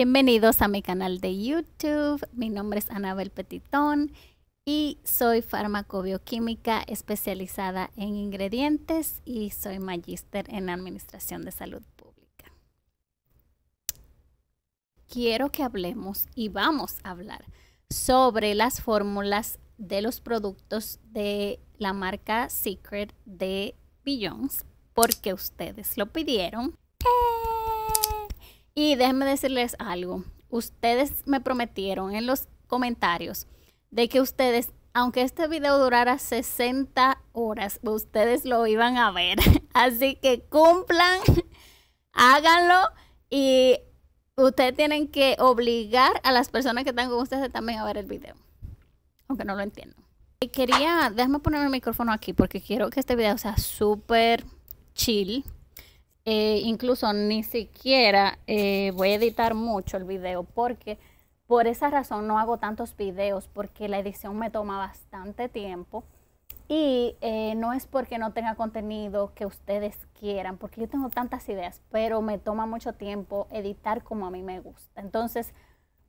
Bienvenidos a mi canal de YouTube. Mi nombre es Anabel Petitón y soy farmacobioquímica especializada en ingredientes y soy magíster en administración de salud pública. Quiero que hablemos y vamos a hablar sobre las fórmulas de los productos de la marca Secret de Billions porque ustedes lo pidieron y déjenme decirles algo. Ustedes me prometieron en los comentarios de que ustedes, aunque este video durara 60 horas, ustedes lo iban a ver. Así que cumplan, háganlo y ustedes tienen que obligar a las personas que están con ustedes también a ver el video. Aunque no lo entiendo. Y Quería, déjame poner el micrófono aquí porque quiero que este video sea súper chill eh, incluso ni siquiera eh, voy a editar mucho el video porque por esa razón no hago tantos videos porque la edición me toma bastante tiempo y eh, no es porque no tenga contenido que ustedes quieran, porque yo tengo tantas ideas, pero me toma mucho tiempo editar como a mí me gusta. Entonces,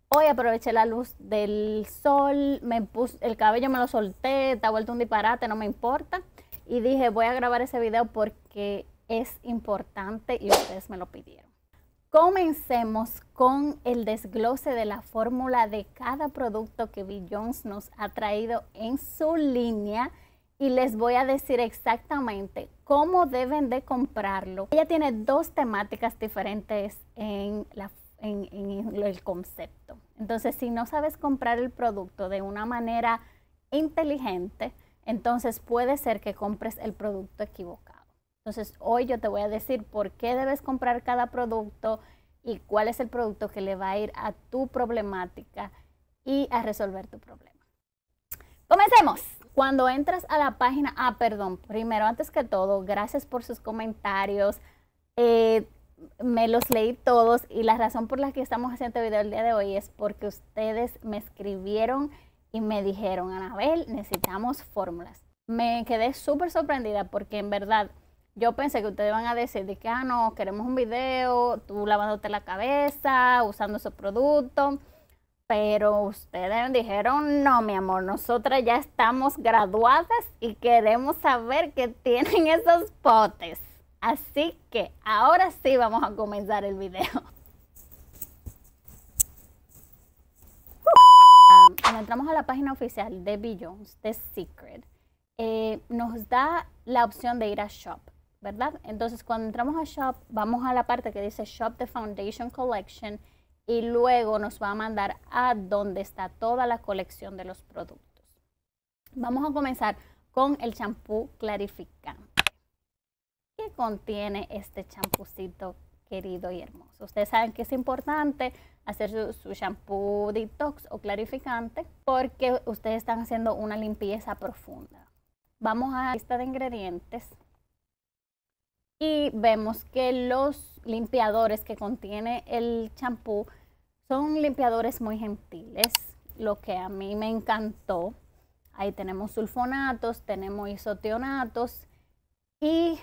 hoy aproveché la luz del sol, me puse, el cabello me lo solté, está vuelto un disparate, no me importa. Y dije, voy a grabar ese video porque es importante y ustedes me lo pidieron. Comencemos con el desglose de la fórmula de cada producto que Bill Jones nos ha traído en su línea y les voy a decir exactamente cómo deben de comprarlo. Ella tiene dos temáticas diferentes en, el concepto. Entonces, si no sabes comprar el producto de una manera inteligente, entonces puede ser que compres el producto equivocado. Entonces, hoy yo te voy a decir por qué debes comprar cada producto y cuál es el producto que le va a ir a tu problemática y a resolver tu problema. Comencemos. Cuando entras a la página, ah, perdón, primero, antes que todo, gracias por sus comentarios. Eh, me los leí todos y la razón por la que estamos haciendo este video el día de hoy es porque ustedes me escribieron y me dijeron, Anabel, necesitamos fórmulas. Me quedé súper sorprendida porque en verdad yo pensé que ustedes van a decir de que, ah, no, queremos un video, tú lavándote la cabeza, usando esos productos. Pero ustedes dijeron, no, mi amor, nosotras ya estamos graduadas y queremos saber qué tienen esos potes. Así que ahora sí vamos a comenzar el video. Cuando entramos a la página oficial de Billions, de Secret, eh, nos da la opción de ir a Shop ¿verdad? Entonces cuando entramos a Shop, vamos a la parte que dice Shop the Foundation Collection y luego nos va a mandar a donde está toda la colección de los productos. Vamos a comenzar con el champú clarificante. ¿Qué contiene este champucito querido y hermoso? Ustedes saben que es importante hacer su champú detox o clarificante porque ustedes están haciendo una limpieza profunda. Vamos a la lista de ingredientes y vemos que los limpiadores que contiene el champú son limpiadores muy gentiles, lo que a mí me encantó. Ahí tenemos sulfonatos, tenemos isotionatos y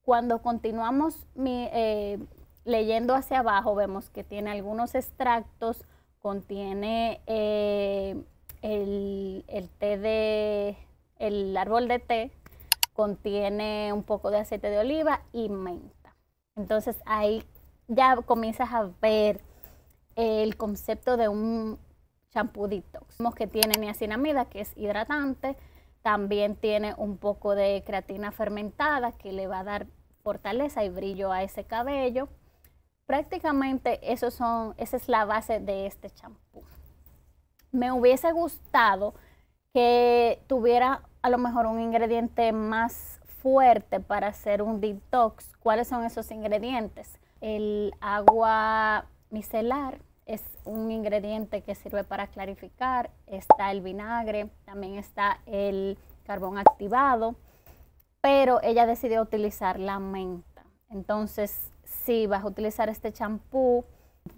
cuando continuamos eh, leyendo hacia abajo vemos que tiene algunos extractos, contiene eh, el té de, el árbol de té, contiene un poco de aceite de oliva y menta. Entonces ahí ya comienzas a ver el concepto de un champú detox, que tiene niacinamida, que es hidratante, también tiene un poco de creatina fermentada que le va a dar fortaleza y brillo a ese cabello. Prácticamente esos son, esa es la base de este champú. Me hubiese gustado que tuviera a lo mejor un ingrediente más fuerte para hacer un detox, ¿cuáles son esos ingredientes? El agua micelar es un ingrediente que sirve para clarificar, está el vinagre, también está el carbón activado, pero ella decidió utilizar la menta. Entonces, si vas a utilizar este champú,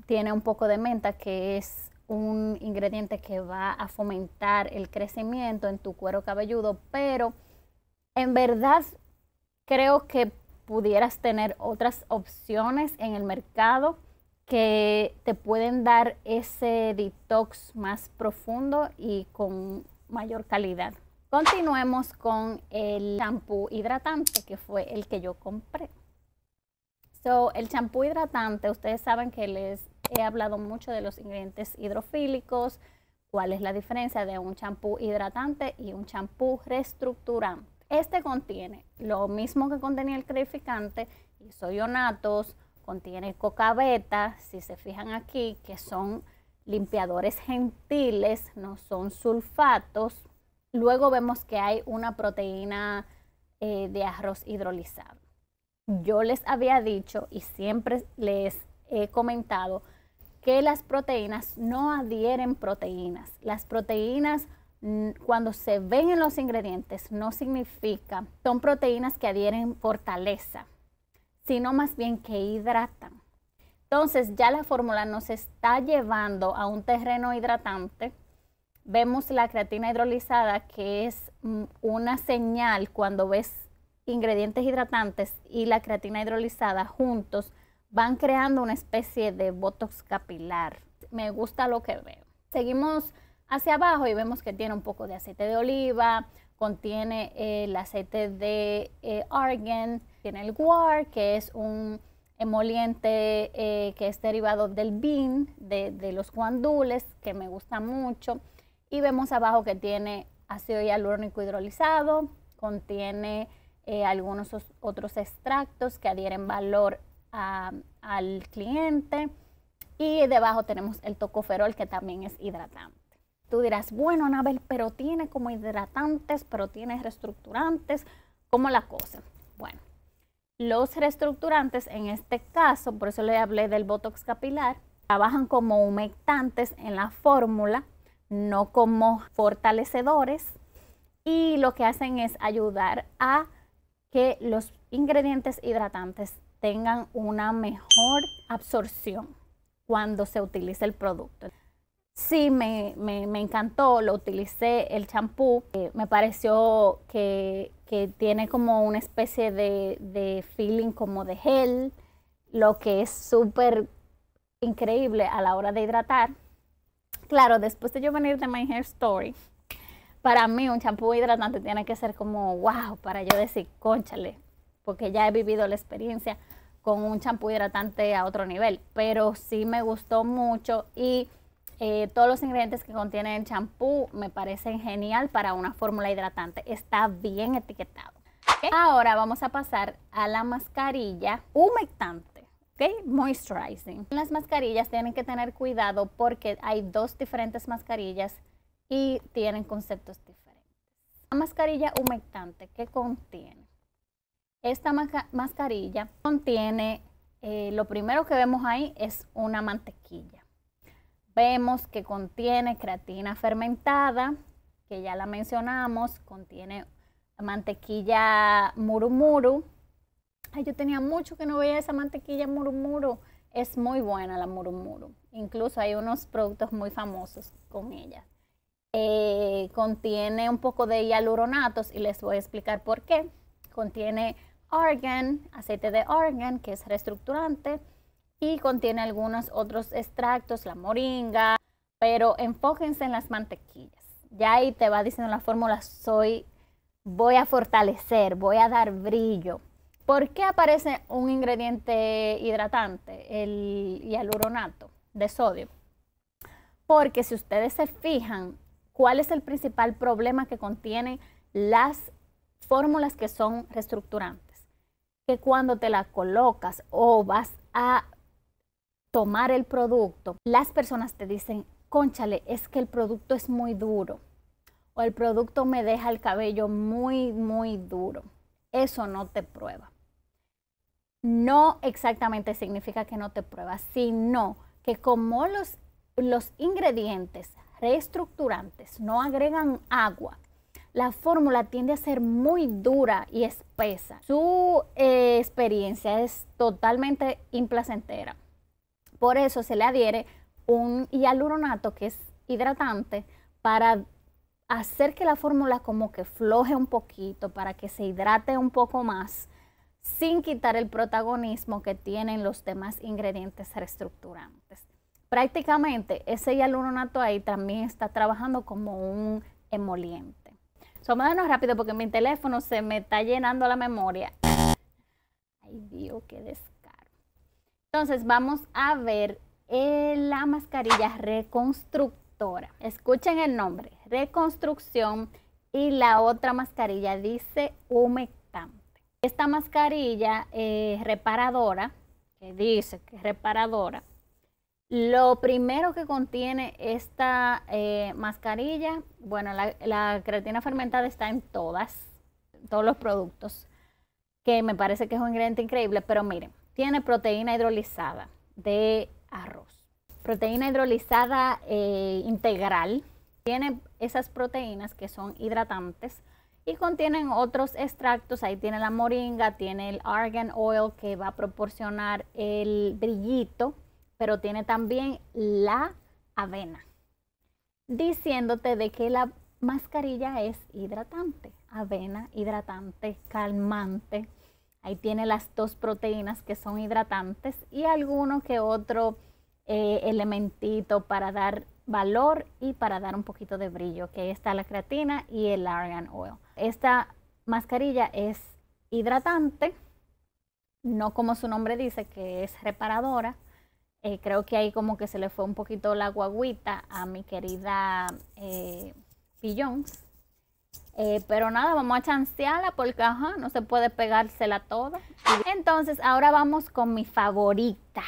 tiene un poco de menta que es un ingrediente que va a fomentar el crecimiento en tu cuero cabelludo, pero en verdad creo que pudieras tener otras opciones en el mercado que te pueden dar ese detox más profundo y con mayor calidad. Continuemos con el champú hidratante, que fue el que yo compré. So, el champú hidratante, ustedes saben que les he hablado mucho de los ingredientes hidrofílicos, cuál es la diferencia de un champú hidratante y un champú reestructurante. Este contiene lo mismo que contenía el clarificante, isoionatos, contiene coca beta, si se fijan aquí, que son limpiadores gentiles, no son sulfatos. Luego vemos que hay una proteína eh, de arroz hidrolizado. Yo les había dicho y siempre les he comentado que las proteínas no adhieren proteínas. Las proteínas mm, cuando se ven en los ingredientes no significa, son proteínas que adhieren fortaleza, sino más bien que hidratan. Entonces ya la fórmula nos está llevando a un terreno hidratante. Vemos la creatina hidrolizada que es mm, una señal cuando ves ingredientes hidratantes y la creatina hidrolizada juntos van creando una especie de botox capilar. Me gusta lo que veo. Seguimos hacia abajo y vemos que tiene un poco de aceite de oliva, contiene el aceite de eh, argan, tiene el guar, que es un emoliente eh, que es derivado del bean, de, los guandules, que me gusta mucho. Y vemos abajo que tiene ácido hialurónico hidrolizado, contiene eh, algunos otros extractos que adhieren valor al cliente. Y debajo tenemos el tocoferol, que también es hidratante. Tú dirás, bueno, Anabel, pero tiene como hidratantes, pero tiene reestructurantes, ¿cómo la cosa? Bueno, los reestructurantes, en este caso, por eso le hablé del botox capilar, trabajan como humectantes en la fórmula, no como fortalecedores. Y lo que hacen es ayudar a que los ingredientes hidratantes tengan una mejor absorción cuando se utiliza el producto. Sí, me, encantó, lo utilicé el champú, eh, me pareció que, tiene como una especie de, de feeling como de gel, lo que es súper increíble a la hora de hidratar. Claro, después de yo venir de My Hair Story, para mí un champú hidratante tiene que ser como wow, para yo decir, conchale, porque ya he vivido la experiencia con un champú hidratante a otro nivel, pero sí me gustó mucho y eh, todos los ingredientes que contiene el champú me parecen genial para una fórmula hidratante. Está bien etiquetado. Ahora vamos a pasar a la mascarilla humectante. ¿Ok? Moisturizing. Las mascarillas tienen que tener cuidado porque hay dos diferentes mascarillas y tienen conceptos diferentes. La mascarilla humectante, ¿qué contiene? Esta mascarilla contiene, eh, lo primero que vemos ahí es una mantequilla. Vemos que contiene creatina fermentada, que ya la mencionamos, contiene mantequilla murumuru. Ay, yo tenía mucho que no veía esa mantequilla murumuru. Es muy buena la murumuru. Incluso hay unos productos muy famosos con ella. Eh, contiene un poco de hialuronatos y les voy a explicar por qué. Contiene argan, aceite de argan, que es reestructurante, y contiene algunos otros extractos, la moringa, pero enfóquense en las mantequillas. Ya ahí te va diciendo la fórmula, soy, voy a fortalecer, voy a dar brillo. ¿Por qué aparece un ingrediente hidratante, el hialuronato de sodio? Porque si ustedes se fijan, ¿cuál es el principal problema que contienen las fórmulas que son reestructurantes? cuando te la colocas o vas a tomar el producto, las personas te dicen, conchale, es que el producto es muy duro o el producto me deja el cabello muy, muy duro. Eso no te prueba. No exactamente significa que no te prueba, sino que como los, los ingredientes reestructurantes no agregan agua, la fórmula tiende a ser muy dura y espesa. Su eh, experiencia es totalmente implacentera. Por eso se le adhiere un hialuronato que es hidratante para hacer que la fórmula como que floje un poquito, para que se hidrate un poco más, sin quitar el protagonismo que tienen los demás ingredientes reestructurantes. Prácticamente ese hialuronato ahí también está trabajando como un emoliente. Somos rápido porque mi teléfono se me está llenando la memoria. Ay Dios, qué descaro. Entonces vamos a ver eh, la mascarilla reconstructora. Escuchen el nombre, reconstrucción y la otra mascarilla dice humectante. Esta mascarilla es eh, reparadora, que dice que es reparadora, lo primero que contiene esta eh, mascarilla, bueno, la, creatina fermentada está en todas, todos los productos, que me parece que es un ingrediente increíble, pero miren, tiene proteína hidrolizada de arroz, proteína hidrolizada eh, integral, tiene esas proteínas que son hidratantes y contienen otros extractos, ahí tiene la moringa, tiene el argan oil que va a proporcionar el brillito pero tiene también la avena, diciéndote de que la mascarilla es hidratante, avena hidratante, calmante. Ahí tiene las dos proteínas que son hidratantes y alguno que otro eh, elementito para dar valor y para dar un poquito de brillo, que está la creatina y el argan oil. Esta mascarilla es hidratante, no como su nombre dice, que es reparadora, eh, creo que ahí como que se le fue un poquito la guaguita a mi querida eh, pillón. Eh, pero nada, vamos a chancearla porque ajá, no se puede pegársela toda. Entonces, ahora vamos con mi favorita,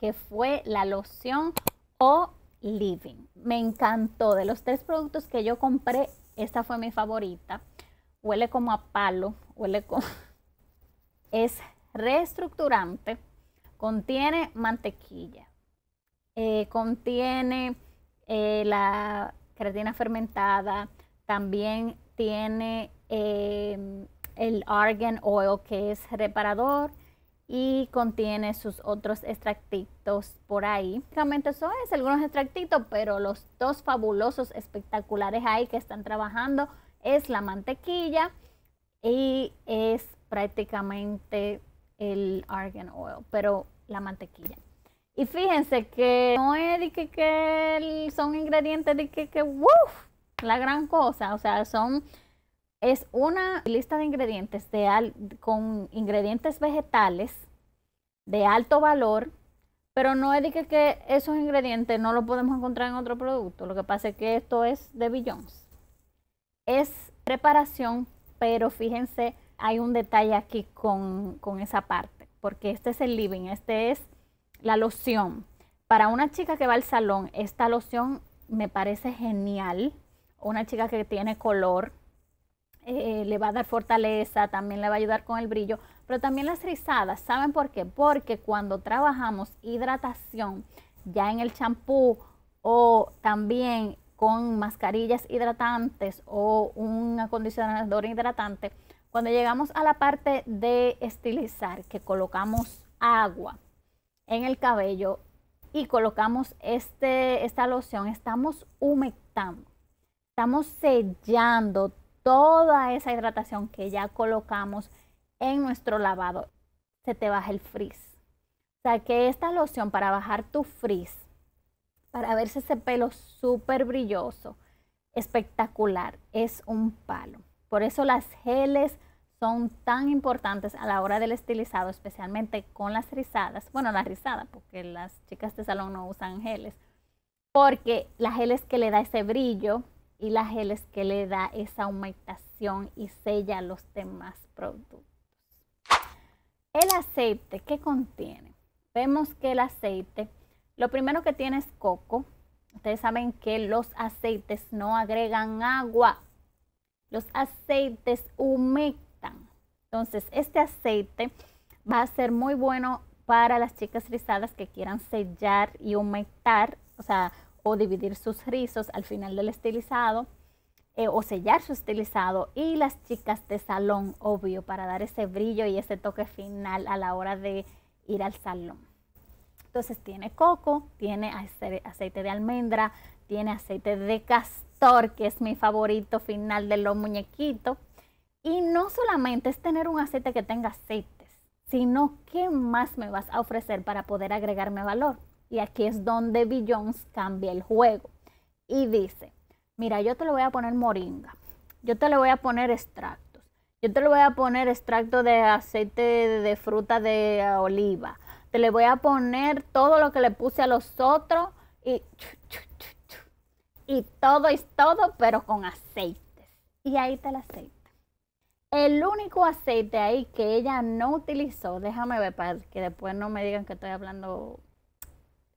que fue la loción O Living. Me encantó. De los tres productos que yo compré, esta fue mi favorita. Huele como a palo, huele como... Es reestructurante Contiene mantequilla, eh, contiene eh, la creatina fermentada, también tiene em, el argan oil que es reparador y contiene sus otros extractitos por ahí. Básicamente eso es, algunos extractitos, pero los dos fabulosos espectaculares ahí que están trabajando es la mantequilla y es prácticamente el argan oil, pero la mantequilla. Y fíjense que no es de que, son ingredientes de que, la gran cosa, o sea, son es una lista de ingredientes de con ingredientes vegetales de alto valor, pero no es de que, esos ingredientes no los podemos encontrar en otro producto. Lo que pasa es que esto es de billones Es preparación, pero fíjense hay un detalle aquí con, con esa parte, porque este es el living, este es la loción. Para una chica que va al salón, esta loción me parece genial. Una chica que tiene color, eh, le va a dar fortaleza, también le va a ayudar con el brillo, pero también las rizadas, ¿saben por qué? Porque cuando trabajamos hidratación ya en el champú o también con mascarillas hidratantes o un acondicionador hidratante, cuando llegamos a la parte de estilizar, que colocamos agua en el cabello y colocamos este, esta loción, estamos humectando, estamos sellando toda esa hidratación que ya colocamos en nuestro lavado. Se te baja el frizz. O sea que esta loción para bajar tu frizz, para verse ese pelo súper brilloso, espectacular, es un palo. Por eso las geles son tan importantes a la hora del estilizado, especialmente con las rizadas. Bueno, las rizadas, porque las chicas de salón no usan geles. Porque la gel es que le da ese brillo y la gel es que le da esa humectación y sella los demás productos. El aceite, ¿qué contiene? Vemos que el aceite, lo primero que tiene es coco. Ustedes saben que los aceites no agregan agua. Los aceites humectan entonces, este aceite va a ser muy bueno para las chicas rizadas que quieran sellar y humectar, o sea, o dividir sus rizos al final del estilizado, eh, o sellar su estilizado, y las chicas de salón, obvio, para dar ese brillo y ese toque final a la hora de ir al salón. Entonces tiene coco, tiene aceite de almendra, tiene aceite de castor, que es mi favorito final de los muñequitos, y no solamente es tener un aceite que tenga aceites, sino qué más me vas a ofrecer para poder agregarme valor. Y aquí es donde Bill Jones cambia el juego y dice, mira, yo te lo voy a poner moringa, yo te le voy a poner extractos, yo te lo voy a poner extracto de aceite de fruta de oliva, te le voy a poner todo lo que le puse a los otros y, y todo es todo, pero con aceites. Y ahí está el aceite. El único aceite ahí que ella no utilizó, déjame ver para que después no me digan que estoy hablando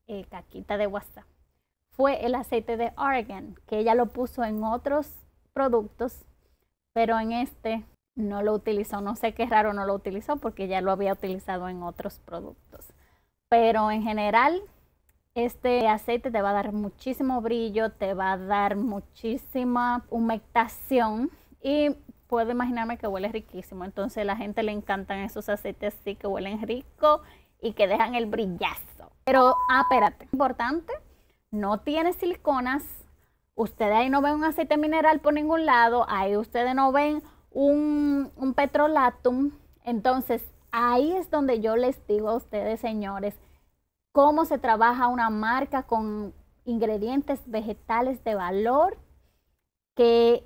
eh, caquita de WhatsApp, fue el aceite de Argan, que ella lo puso en otros productos, pero en este no lo utilizó. No sé qué raro no lo utilizó porque ya lo había utilizado en otros productos. Pero en general, este aceite te va a dar muchísimo brillo, te va a dar muchísima humectación y puedo imaginarme que huele riquísimo. Entonces a la gente le encantan esos aceites así que huelen rico y que dejan el brillazo. Pero, ah, espérate, importante, no tiene siliconas. Ustedes ahí no ven un aceite mineral por ningún lado, ahí ustedes no ven un, un petrolatum. Entonces, ahí es donde yo les digo a ustedes, señores, cómo se trabaja una marca con ingredientes vegetales de valor que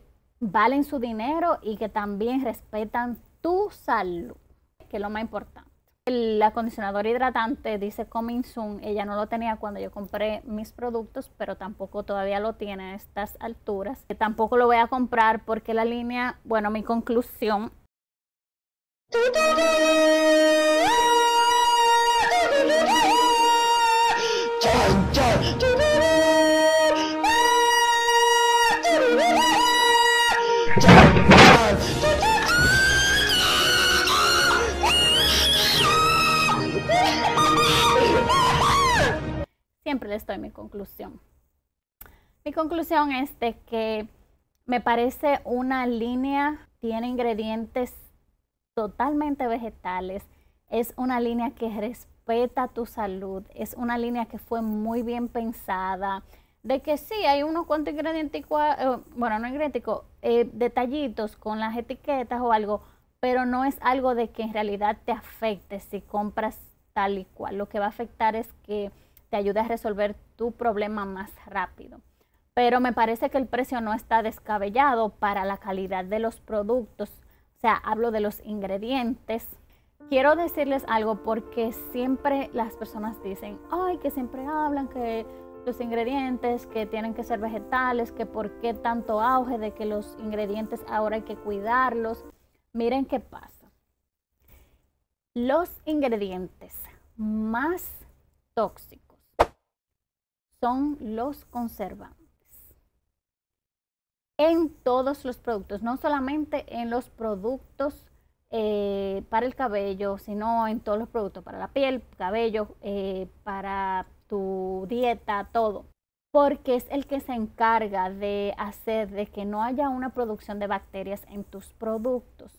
valen su dinero y que también respetan tu salud, que es lo más importante. El acondicionador hidratante dice Coming ella no lo tenía cuando yo compré mis productos, pero tampoco todavía lo tiene a estas alturas. Que eh, tampoco lo voy a comprar porque la línea, bueno, mi conclusión siempre estoy en mi conclusión. Mi conclusión es de que me parece una línea, tiene ingredientes totalmente vegetales, es una línea que respeta tu salud, es una línea que fue muy bien pensada, de que sí, hay unos cuantos ingredientes, eh, bueno, no ingredientes, eh, detallitos con las etiquetas o algo, pero no es algo de que en realidad te afecte si compras tal y cual. Lo que va a afectar es que te ayude a resolver tu problema más rápido. Pero me parece que el precio no está descabellado para la calidad de los productos. O sea, hablo de los ingredientes. Quiero decirles algo porque siempre las personas dicen, ay, que siempre hablan que los ingredientes, que tienen que ser vegetales, que por qué tanto auge de que los ingredientes ahora hay que cuidarlos. Miren qué pasa. Los ingredientes más tóxicos son los conservantes. En todos los productos, no solamente en los productos eh, para el cabello, sino en todos los productos, para la piel, cabello, eh, para tu dieta, todo. Porque es el que se encarga de hacer de que no haya una producción de bacterias en tus productos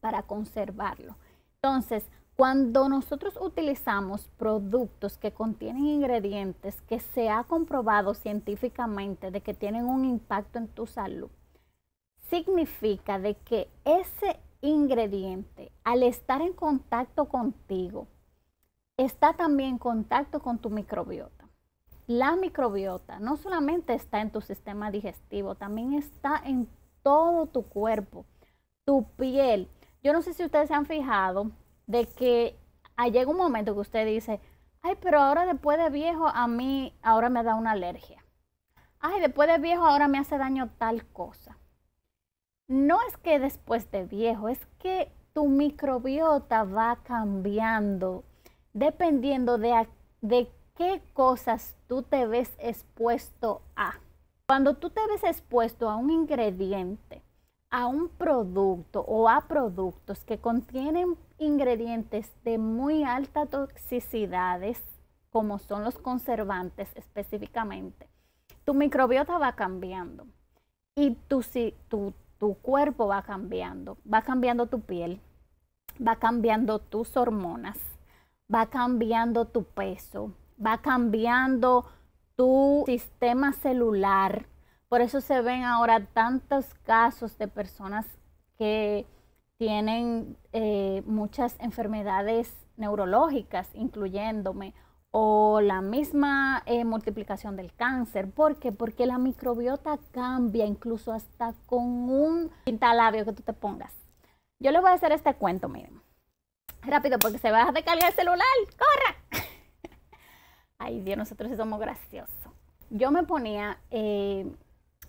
para conservarlo. Entonces, cuando nosotros utilizamos productos que contienen ingredientes que se ha comprobado científicamente de que tienen un impacto en tu salud, significa de que ese ingrediente, al estar en contacto contigo, está también en contacto con tu microbiota. La microbiota no solamente está en tu sistema digestivo, también está en todo tu cuerpo, tu piel. Yo no sé si ustedes se han fijado de que llega un momento que usted dice, ay, pero ahora después de viejo a mí ahora me da una alergia. Ay, después de viejo ahora me hace daño tal cosa. No es que después de viejo, es que tu microbiota va cambiando dependiendo de, de qué cosas tú te ves expuesto a. Cuando tú te ves expuesto a un ingrediente a un producto o a productos que contienen ingredientes de muy alta toxicidades, como son los conservantes específicamente, tu microbiota va cambiando y tu, tu, tu cuerpo va cambiando, va cambiando tu piel, va cambiando tus hormonas, va cambiando tu peso, va cambiando tu sistema celular, por eso se ven ahora tantos casos de personas que tienen eh, muchas enfermedades neurológicas, incluyéndome, o la misma eh, multiplicación del cáncer. ¿Por qué? Porque la microbiota cambia incluso hasta con un pintalabio que tú te pongas. Yo les voy a hacer este cuento, miren. Rápido, porque se va a descargar el celular. ¡Corra! Ay, Dios, nosotros somos graciosos. Yo me ponía eh,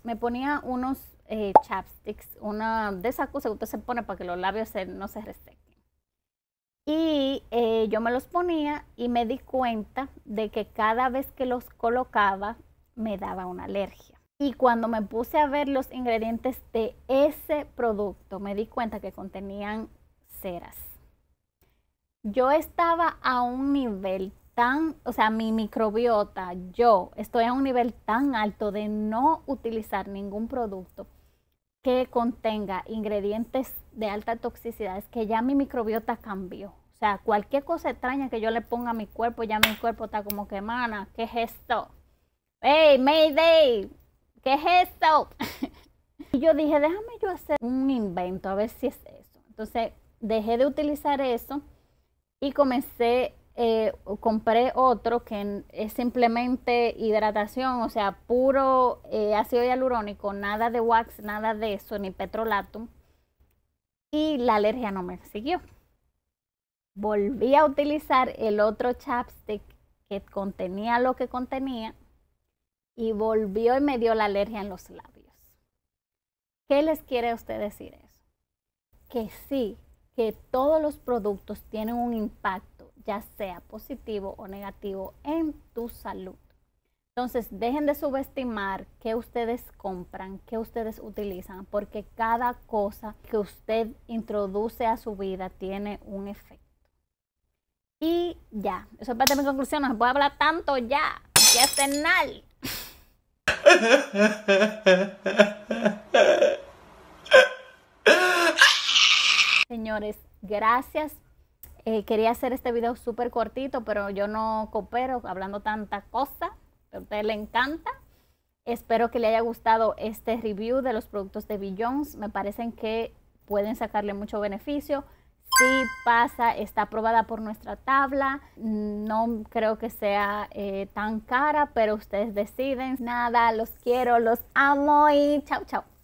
me ponía unos eh, chapsticks, una de esas que se pone para que los labios no se resequen. Y eh, yo me los ponía y me di cuenta de que cada vez que los colocaba me daba una alergia. Y cuando me puse a ver los ingredientes de ese producto, me di cuenta que contenían ceras. Yo estaba a un nivel tan, o sea, mi microbiota, yo estoy a un nivel tan alto de no utilizar ningún producto que contenga ingredientes de alta toxicidad, es que ya mi microbiota cambió. O sea, cualquier cosa extraña que yo le ponga a mi cuerpo, ya mi cuerpo está como que, mana, ¿qué es esto? ¡Hey, Mayday! ¿Qué es esto? y yo dije, déjame yo hacer un invento, a ver si es eso. Entonces, dejé de utilizar eso y comencé eh, compré otro que es simplemente hidratación, o sea, puro eh, ácido hialurónico, nada de wax, nada de eso, ni petrolatum. Y la alergia no me siguió. Volví a utilizar el otro chapstick que contenía lo que contenía y volvió y me dio la alergia en los labios. ¿Qué les quiere usted decir eso? Que sí, que todos los productos tienen un impacto ya sea positivo o negativo en tu salud. Entonces, dejen de subestimar qué ustedes compran, qué ustedes utilizan, porque cada cosa que usted introduce a su vida tiene un efecto. Y ya, eso es parte de mi conclusión, no voy a hablar tanto ya, ya es penal. Señores, gracias eh, quería hacer este video súper cortito, pero yo no coopero hablando tanta cosa. A usted le encanta. Espero que le haya gustado este review de los productos de Billions. Me parecen que pueden sacarle mucho beneficio. Si sí pasa, está aprobada por nuestra tabla. No creo que sea eh, tan cara, pero ustedes deciden. Nada, los quiero, los amo y chao, chao.